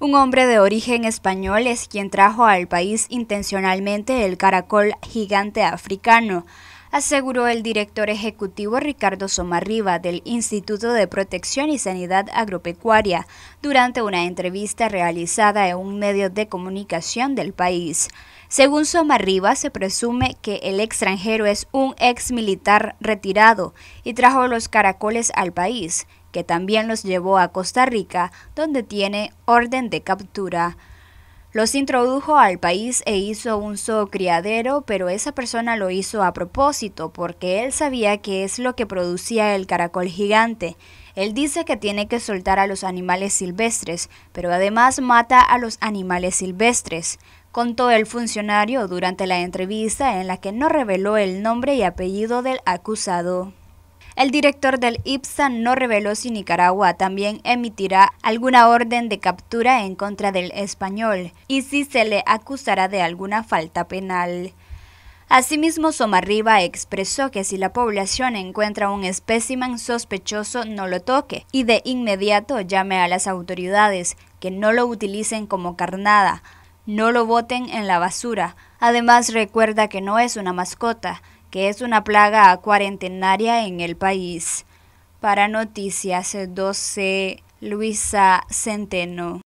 Un hombre de origen español es quien trajo al país intencionalmente el caracol gigante africano, aseguró el director ejecutivo Ricardo Somarriba del Instituto de Protección y Sanidad Agropecuaria durante una entrevista realizada en un medio de comunicación del país. Según Somarriba, se presume que el extranjero es un ex militar retirado y trajo los caracoles al país que también los llevó a Costa Rica, donde tiene orden de captura. Los introdujo al país e hizo un zoo criadero, pero esa persona lo hizo a propósito porque él sabía que es lo que producía el caracol gigante. Él dice que tiene que soltar a los animales silvestres, pero además mata a los animales silvestres, contó el funcionario durante la entrevista en la que no reveló el nombre y apellido del acusado. El director del IPSA no reveló si Nicaragua también emitirá alguna orden de captura en contra del español y si se le acusará de alguna falta penal. Asimismo, Somarriba expresó que si la población encuentra un espécimen sospechoso no lo toque y de inmediato llame a las autoridades que no lo utilicen como carnada, no lo boten en la basura. Además, recuerda que no es una mascota, que es una plaga cuarentenaria en el país. Para Noticias 12, Luisa Centeno.